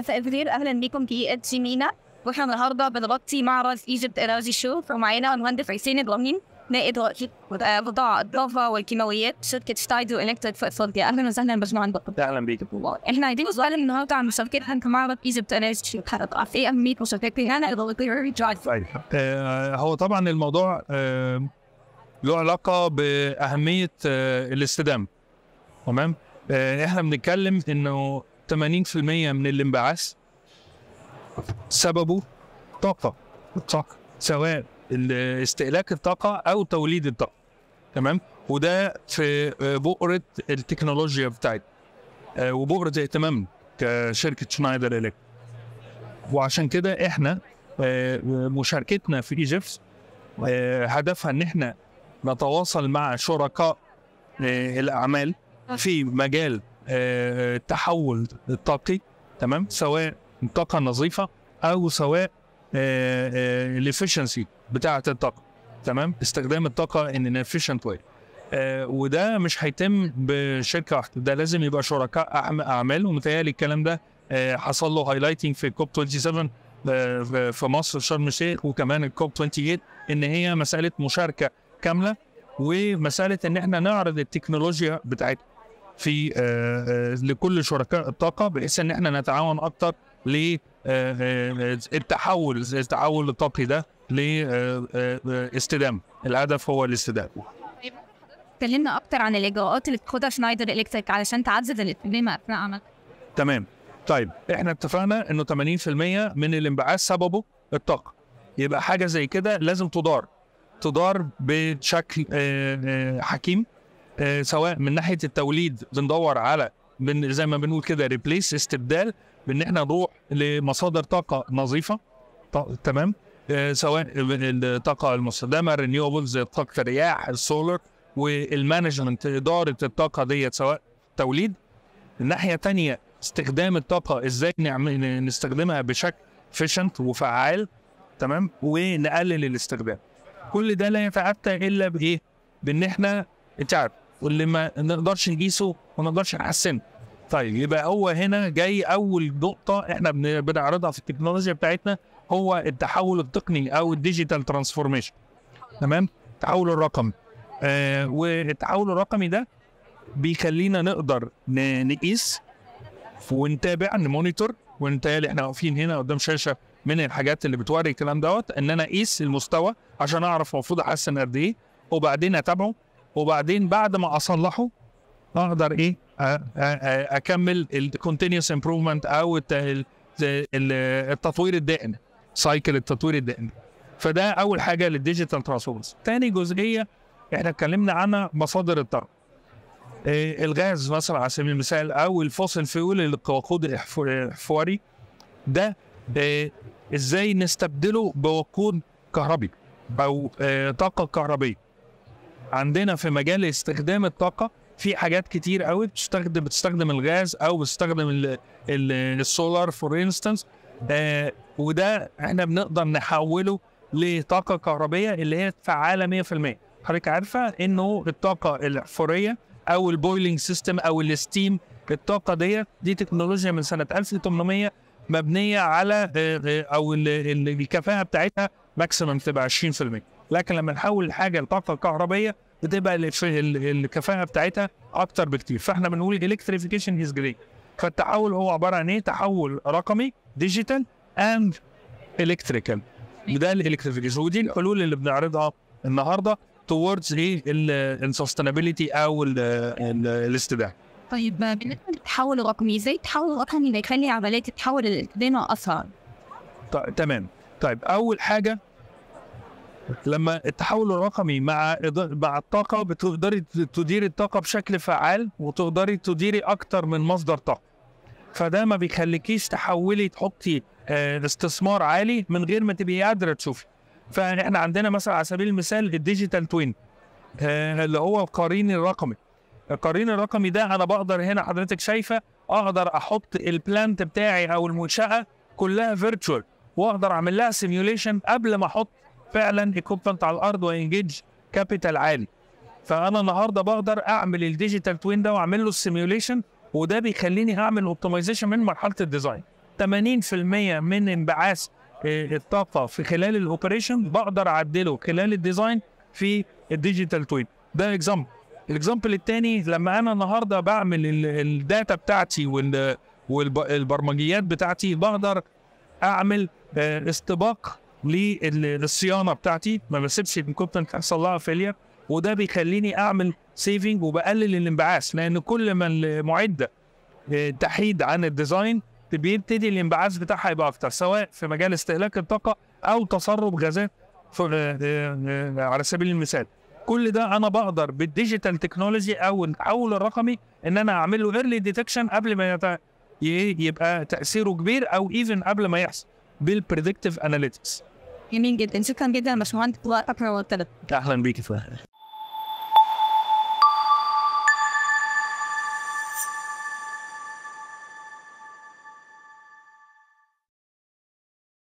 مساء الخير اهلا بكم في اتش مينا واحنا النهارده بنغطي معرض ايجيبت انرجي شو ومعانا المهندس حسين ابراهيم نائب رئيس قطاع الضفه والكيماويات شركه شتايدو الكتريك في افريقيا اهلا وسهلا يا باشمهندس اهلا بيك احنا عايزين نسال النهارده عن مشاركتنا في معرض ايجيبت انرجي شو حضرتك ايه اهميه مشاركتنا هنا طيب. آه، هو طبعا الموضوع له علاقه باهميه آه، الاستدامه تمام آه، احنا بنتكلم انه 80% من الانبعاث سببه طاقه الطاقه سواء استهلاك الطاقه او توليد الطاقه تمام وده في آه، بؤره التكنولوجيا بتاعتنا آه، وبؤره اهتمامنا كشركه شنايدر إليك وعشان كده احنا آه، مشاركتنا في ايجيبس هدفها ان احنا نتواصل مع شركاء الاعمال في مجال التحول آه، الطاقي تمام سواء الطاقه النظيفه او سواء الافشنسي آه، آه، بتاعه الطاقه تمام استخدام الطاقه ان افيشنت واي وده مش هيتم بشركه واحده ده لازم يبقى شركاء اعمال ومتهيألي الكلام ده حصل له هايلايتنج في كوب 27 في مصر شرم الشيخ وكمان الكوب 28 ان هي مساله مشاركه كامله ومساله ان احنا نعرض التكنولوجيا بتاعتنا في آه، آه، لكل شركاء الطاقه بحيث ان احنا نتعاون اكتر للتحول آه، التحول الطاقي ده لاستدامه الهدف هو الاستدامه طيب، كلمنا اكتر عن الاجراءات اللي بتاخدها شنايدر الكتريك علشان تعزز الاستدامه اثناء عمل تمام طيب احنا اتفقنا انه 80% من الانبعاث سببه الطاقه يبقى حاجه زي كده لازم تدار تدار بشكل حكيم آه، سواء من ناحيه التوليد بندور على زي ما بنقول كده ريبليس استبدال بان احنا نروح لمصادر طاقه نظيفه تمام آه، سواء الطاقه المستدامه رينيوبلز طاقه الرياح السولر والمانجمنت اداره الطاقه ديت سواء توليد الناحيه الثانيه استخدام الطاقه ازاي نعمل نستخدمها بشكل فيشنت وفعال تمام ونقلل الاستخدام كل ده لا يتعدى الا بايه بان احنا انت عارف واللي ما نقدرش نقيسه وما نقدرش نحسنه طيب يبقى هو هنا جاي اول نقطه احنا بنعرضها في التكنولوجيا بتاعتنا هو التحول التقني او الديجيتال ترانسفورميشن تمام التحول الرقمي آه والتحول الرقمي ده بيخلينا نقدر نقيس ونتابع نمونيتور ونتهيألي احنا واقفين هنا قدام شاشه من الحاجات اللي بتوري الكلام دوت ان انا اقيس المستوى عشان اعرف المفروض احسن قد ايه وبعدين اتابعه وبعدين بعد ما اصلحه اقدر ايه اكمل الكونتينوس امبروفمنت او التطوير الدائم سايكل التطوير الدائم فده اول حاجه للديجيتال ترانسفورمز تاني جزئيه احنا اتكلمنا عنها مصادر الطاقه آه، الغاز مثلا على سبيل المثال او الفوسل فيول الوقود الاحفوري ده ده آه، ازاي نستبدله بوقود كهربي او آه، طاقه كهربيه عندنا في مجال استخدام الطاقه في حاجات كتير قوي بتستخدم بتستخدم الغاز او بتستخدم السولار فور انستنس آه، وده احنا بنقدر نحوله لطاقه كهربيه اللي هي فعاله 100% حضرتك عارفه انه الطاقه الاحفوريه او البويلنج سيستم او الستيم الطاقه ديت دي تكنولوجيا من سنه 1800 مبنيه على آه، آه، او الكفاءه بتاعتها ماكسيمم تبقى 20% لكن لما نحول الحاجه لطاقه كهربائيه بتبقى الكفاءه بتاعتها اكتر بكتير فاحنا بنقول الكتريفيكيشن از جريت فالتحول هو عباره عن ايه تحول رقمي ديجيتال اند الكتريكال ده الالكتريفيكيشن ودي الحلول اللي بنعرضها النهارده توردز ايه السستينابيلتي او الاستدامه طيب بالنسبه للتحول الرقمي ازاي التحول الرقمي بيخلي عمليه التحول الالكتروني اسرع؟ تمام طيب اول حاجه لما التحول الرقمي مع مع الطاقه بتقدري تديري الطاقه بشكل فعال وتقدري تديري اكتر من مصدر طاقه فده ما بيخليكيش تحولي تحطي آه، استثمار عالي من غير ما تبقي قادره تشوفي فاحنا عندنا مثلا على سبيل المثال الديجيتال توين آه، اللي هو القرين الرقمي القرين الرقمي ده انا بقدر هنا حضرتك شايفه اقدر احط البلانت بتاعي او المنشاه كلها فيرتشوال واقدر اعمل لها سيميوليشن قبل ما احط فعلا ايكوبمنت على الارض وانجيج كابيتال عالي فانا النهارده بقدر اعمل الديجيتال توين ده واعمل له السيميوليشن وده بيخليني هعمل اوبتمايزيشن من مرحله الديزاين 80% من انبعاث آه، الطاقه في خلال الاوبريشن بقدر اعدله خلال الديزاين في الديجيتال توين ده اكزامبل الاكزامبل الثاني لما انا النهارده بعمل الداتا بتاعتي والبرمجيات بتاعتي بقدر اعمل آه، استباق للصيانه بتاعتي ما بسيبش الكوبتنت يحصل لها فيلير وده بيخليني اعمل سيفنج وبقلل الانبعاث لان كل ما المعده تحيد عن الديزاين بيبتدي الانبعاث بتاعها يبقى اكتر سواء في مجال استهلاك الطاقه او تسرب غازات على سبيل المثال كل ده انا بقدر بالديجيتال تكنولوجي او التحول الرقمي ان انا اعمل له ايرلي ديتكشن قبل ما يبقى تاثيره كبير او ايفن قبل ما يحصل بالبريدكتيف اناليتكس جميل جدا شكرا جدا باشمهندس اكرم والثلاث اهلا بيك فهد